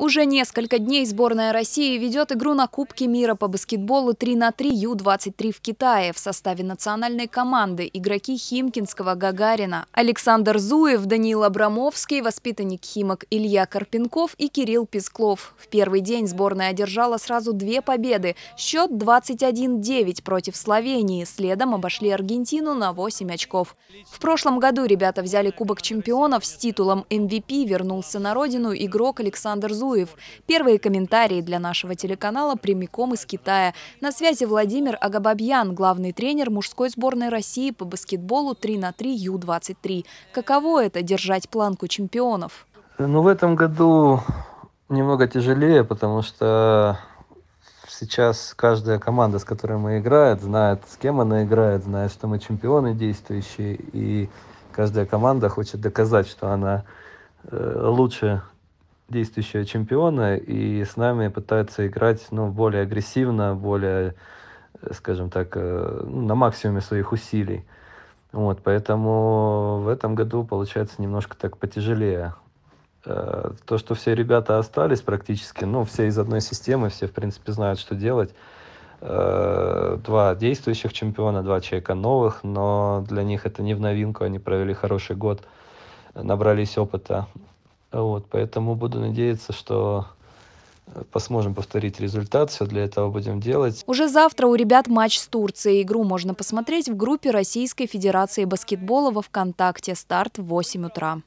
Уже несколько дней сборная России ведет игру на Кубке мира по баскетболу 3 на 3 Ю-23 в Китае. В составе национальной команды игроки Химкинского Гагарина, Александр Зуев, Даниил Абрамовский, воспитанник Химок Илья Карпенков и Кирилл Песклов. В первый день сборная одержала сразу две победы. Счет 21-9 против Словении. Следом обошли Аргентину на 8 очков. В прошлом году ребята взяли Кубок чемпионов с титулом MVP. Вернулся на родину игрок Александр Зуев Туев. Первые комментарии для нашего телеканала прямиком из Китая. На связи Владимир Агабабьян, главный тренер мужской сборной России по баскетболу 3 на 3 Ю-23. Каково это – держать планку чемпионов? Ну, в этом году немного тяжелее, потому что сейчас каждая команда, с которой мы играем, знает, с кем она играет, знает, что мы чемпионы действующие, и каждая команда хочет доказать, что она э, лучше действующего чемпиона и с нами пытаются играть ну, более агрессивно, более, э, скажем так, э, ну, на максимуме своих усилий. Вот, поэтому в этом году получается немножко так потяжелее. Э, то, что все ребята остались практически, ну, все из одной системы, все, в принципе, знают, что делать. Два действующих чемпиона, два человека новых, но для них это не в новинку, они провели хороший год, набрались опыта. Вот, поэтому буду надеяться, что э, посмотрим повторить результат, все для этого будем делать. Уже завтра у ребят матч с Турцией. Игру можно посмотреть в группе Российской Федерации баскетбола во ВКонтакте. Старт в 8 утра.